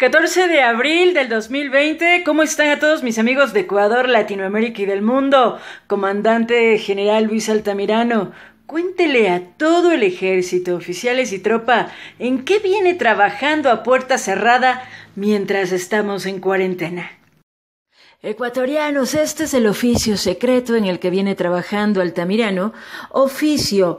14 de abril del 2020. ¿Cómo están a todos mis amigos de Ecuador, Latinoamérica y del mundo? Comandante General Luis Altamirano, cuéntele a todo el ejército, oficiales y tropa, en qué viene trabajando a puerta cerrada mientras estamos en cuarentena. Ecuatorianos, este es el oficio secreto en el que viene trabajando Altamirano, oficio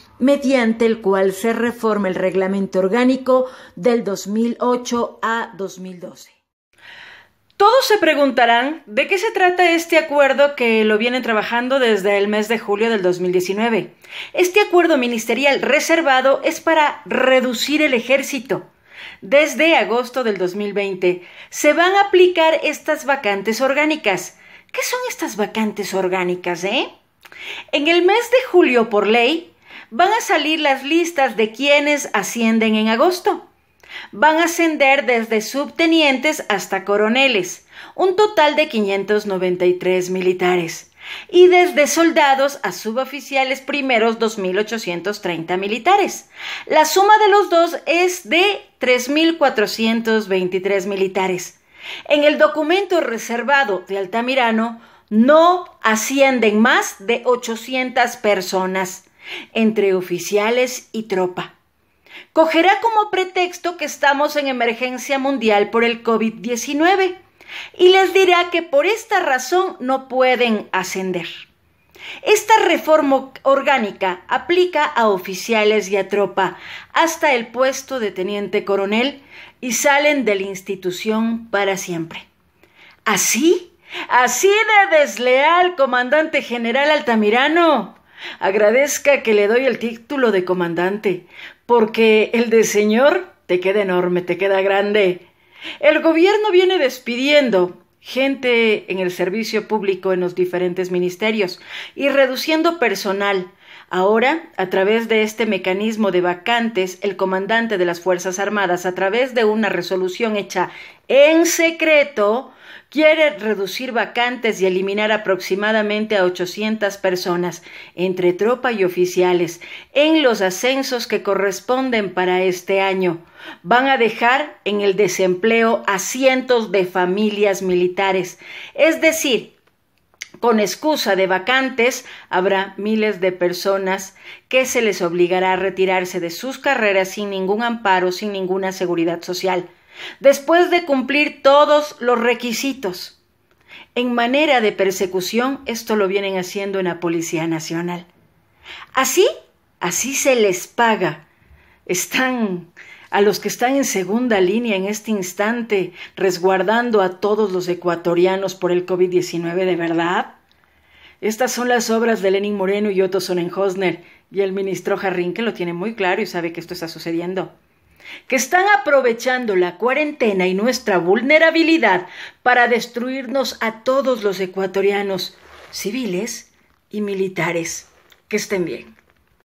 mediante el cual se reforma el reglamento orgánico del 2008 a 2012. Todos se preguntarán de qué se trata este acuerdo que lo vienen trabajando desde el mes de julio del 2019. Este acuerdo ministerial reservado es para reducir el ejército. Desde agosto del 2020 se van a aplicar estas vacantes orgánicas. ¿Qué son estas vacantes orgánicas, eh? En el mes de julio, por ley, van a salir las listas de quienes ascienden en agosto. Van a ascender desde subtenientes hasta coroneles, un total de 593 militares, y desde soldados a suboficiales primeros 2.830 militares. La suma de los dos es de 3.423 militares. En el documento reservado de Altamirano no ascienden más de 800 personas entre oficiales y tropa. Cogerá como pretexto que estamos en emergencia mundial por el COVID-19 y les dirá que por esta razón no pueden ascender. Esta reforma orgánica aplica a oficiales y a tropa hasta el puesto de teniente coronel y salen de la institución para siempre. Así, así de desleal, comandante general Altamirano. Agradezca que le doy el título de comandante, porque el de señor te queda enorme, te queda grande. El gobierno viene despidiendo gente en el servicio público en los diferentes ministerios y reduciendo personal, Ahora, a través de este mecanismo de vacantes, el comandante de las Fuerzas Armadas, a través de una resolución hecha en secreto, quiere reducir vacantes y eliminar aproximadamente a 800 personas entre tropa y oficiales en los ascensos que corresponden para este año. Van a dejar en el desempleo a cientos de familias militares, es decir, con excusa de vacantes, habrá miles de personas que se les obligará a retirarse de sus carreras sin ningún amparo, sin ninguna seguridad social, después de cumplir todos los requisitos. En manera de persecución, esto lo vienen haciendo en la Policía Nacional. Así, así se les paga. Están a los que están en segunda línea en este instante, resguardando a todos los ecuatorianos por el COVID-19 de verdad? Estas son las obras de Lenin Moreno y Otto Sonnenhosner, y el ministro Jarrín que lo tiene muy claro y sabe que esto está sucediendo que están aprovechando la cuarentena y nuestra vulnerabilidad para destruirnos a todos los ecuatorianos, civiles y militares. Que estén bien.